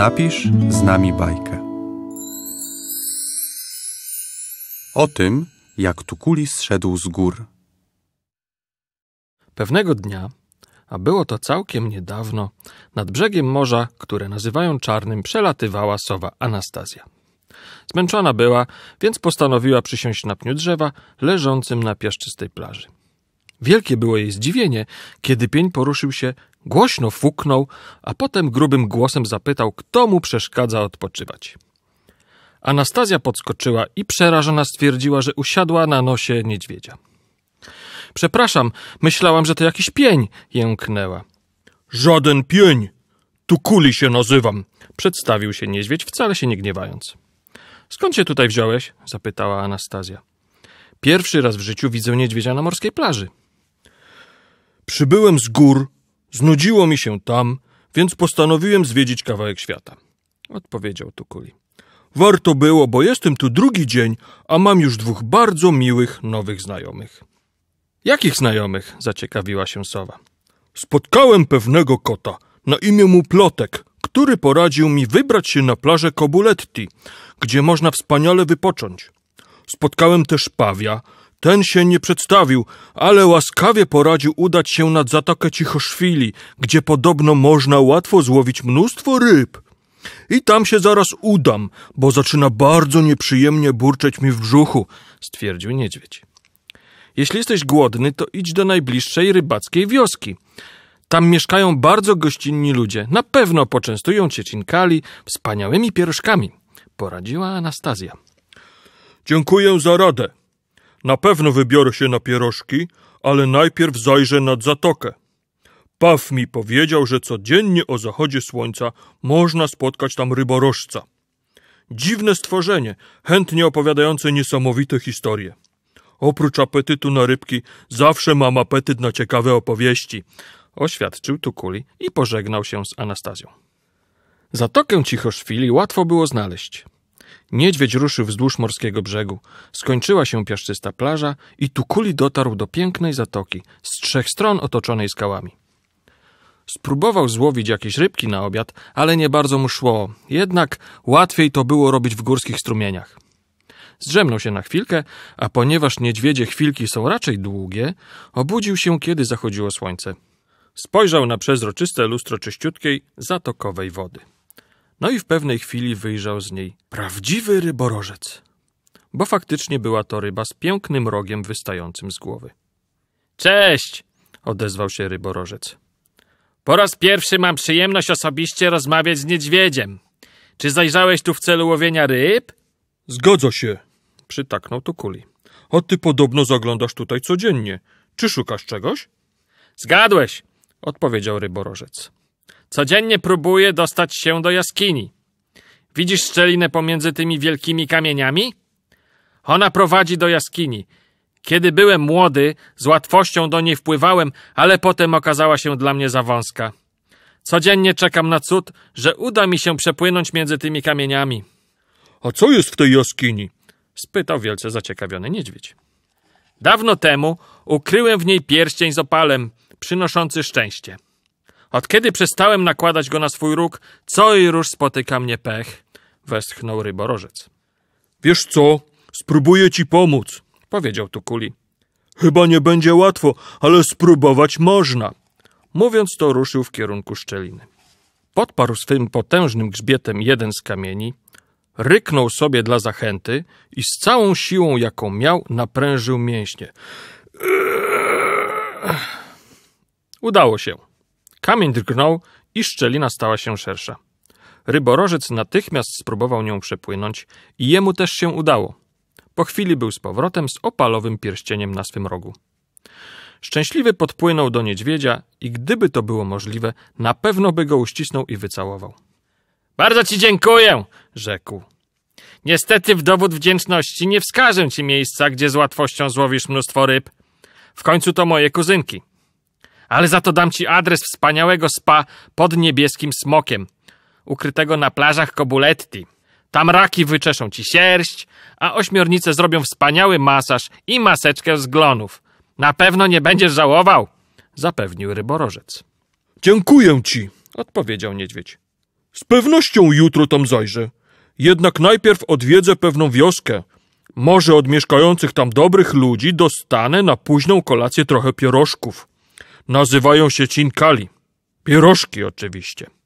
Napisz z nami bajkę. O tym, jak Tukulis szedł z gór. Pewnego dnia, a było to całkiem niedawno, nad brzegiem morza, które nazywają czarnym, przelatywała sowa Anastazja. Zmęczona była, więc postanowiła przysiąść na pniu drzewa leżącym na piaszczystej plaży. Wielkie było jej zdziwienie, kiedy pień poruszył się Głośno fuknął, a potem grubym głosem zapytał, kto mu przeszkadza odpoczywać. Anastazja podskoczyła i przerażona stwierdziła, że usiadła na nosie niedźwiedzia. Przepraszam, myślałam, że to jakiś pień, jęknęła. Żaden pień! Tu kuli się nazywam, przedstawił się niedźwiedź, wcale się nie gniewając. Skąd się tutaj wziąłeś? zapytała Anastazja. Pierwszy raz w życiu widzę niedźwiedzia na morskiej plaży. Przybyłem z gór, Znudziło mi się tam, więc postanowiłem zwiedzić kawałek świata. Odpowiedział Tukuli. Warto było, bo jestem tu drugi dzień, a mam już dwóch bardzo miłych nowych znajomych. Jakich znajomych? zaciekawiła się sowa. Spotkałem pewnego kota, na imię mu Plotek, który poradził mi wybrać się na plażę Kobuletti, gdzie można wspaniale wypocząć. Spotkałem też pawia, ten się nie przedstawił, ale łaskawie poradził udać się nad Zatokę Cichoszwili, gdzie podobno można łatwo złowić mnóstwo ryb. I tam się zaraz udam, bo zaczyna bardzo nieprzyjemnie burczeć mi w brzuchu, stwierdził niedźwiedź. Jeśli jesteś głodny, to idź do najbliższej rybackiej wioski. Tam mieszkają bardzo gościnni ludzie. Na pewno poczęstują cię cinkali wspaniałymi pierożkami, poradziła Anastazja. Dziękuję za radę, na pewno wybiorę się na pierożki, ale najpierw zajrzę nad zatokę. Paw mi powiedział, że codziennie o zachodzie słońca można spotkać tam ryborożca. Dziwne stworzenie, chętnie opowiadające niesamowite historie. Oprócz apetytu na rybki, zawsze mam apetyt na ciekawe opowieści, oświadczył Tukuli i pożegnał się z Anastazją. Zatokę Cichoszwili łatwo było znaleźć. Niedźwiedź ruszył wzdłuż morskiego brzegu. Skończyła się piaszczysta plaża i tu kuli dotarł do pięknej zatoki, z trzech stron otoczonej skałami. Spróbował złowić jakieś rybki na obiad, ale nie bardzo mu szło. Jednak łatwiej to było robić w górskich strumieniach. Zdrzemnął się na chwilkę, a ponieważ niedźwiedzie chwilki są raczej długie, obudził się, kiedy zachodziło słońce. Spojrzał na przezroczyste lustro czyściutkiej, zatokowej wody. No i w pewnej chwili wyjrzał z niej prawdziwy ryborożec. Bo faktycznie była to ryba z pięknym rogiem wystającym z głowy. Cześć! odezwał się ryborożec. Po raz pierwszy mam przyjemność osobiście rozmawiać z niedźwiedziem. Czy zajrzałeś tu w celu łowienia ryb? Zgadza się, przytaknął tu kuli. A ty podobno zaglądasz tutaj codziennie. Czy szukasz czegoś? Zgadłeś, odpowiedział ryborożec. Codziennie próbuję dostać się do jaskini. Widzisz szczelinę pomiędzy tymi wielkimi kamieniami? Ona prowadzi do jaskini. Kiedy byłem młody, z łatwością do niej wpływałem, ale potem okazała się dla mnie za wąska. Codziennie czekam na cud, że uda mi się przepłynąć między tymi kamieniami. A co jest w tej jaskini? spytał wielce zaciekawiony niedźwiedź. Dawno temu ukryłem w niej pierścień z opalem, przynoszący szczęście. Od kiedy przestałem nakładać go na swój róg, co i róż spotyka mnie pech, westchnął ryborożec. Wiesz co, spróbuję ci pomóc, powiedział Tukuli. Chyba nie będzie łatwo, ale spróbować można. Mówiąc to, ruszył w kierunku szczeliny. Podparł swym potężnym grzbietem jeden z kamieni, ryknął sobie dla zachęty i z całą siłą, jaką miał, naprężył mięśnie. Udało się. Kamień drgnął i szczelina stała się szersza. Ryborożec natychmiast spróbował nią przepłynąć i jemu też się udało. Po chwili był z powrotem z opalowym pierścieniem na swym rogu. Szczęśliwy podpłynął do niedźwiedzia i gdyby to było możliwe, na pewno by go uścisnął i wycałował. Bardzo ci dziękuję, rzekł. Niestety w dowód wdzięczności nie wskażę ci miejsca, gdzie z łatwością złowisz mnóstwo ryb. W końcu to moje kuzynki ale za to dam ci adres wspaniałego spa pod niebieskim smokiem, ukrytego na plażach Kobuletti. Tam raki wyczeszą ci sierść, a ośmiornice zrobią wspaniały masaż i maseczkę z glonów. Na pewno nie będziesz żałował, zapewnił ryborożec. Dziękuję ci, odpowiedział niedźwiedź. Z pewnością jutro tam zajrzę. Jednak najpierw odwiedzę pewną wioskę. Może od mieszkających tam dobrych ludzi dostanę na późną kolację trochę pierożków nazywają się cinkali. Pierożki oczywiście.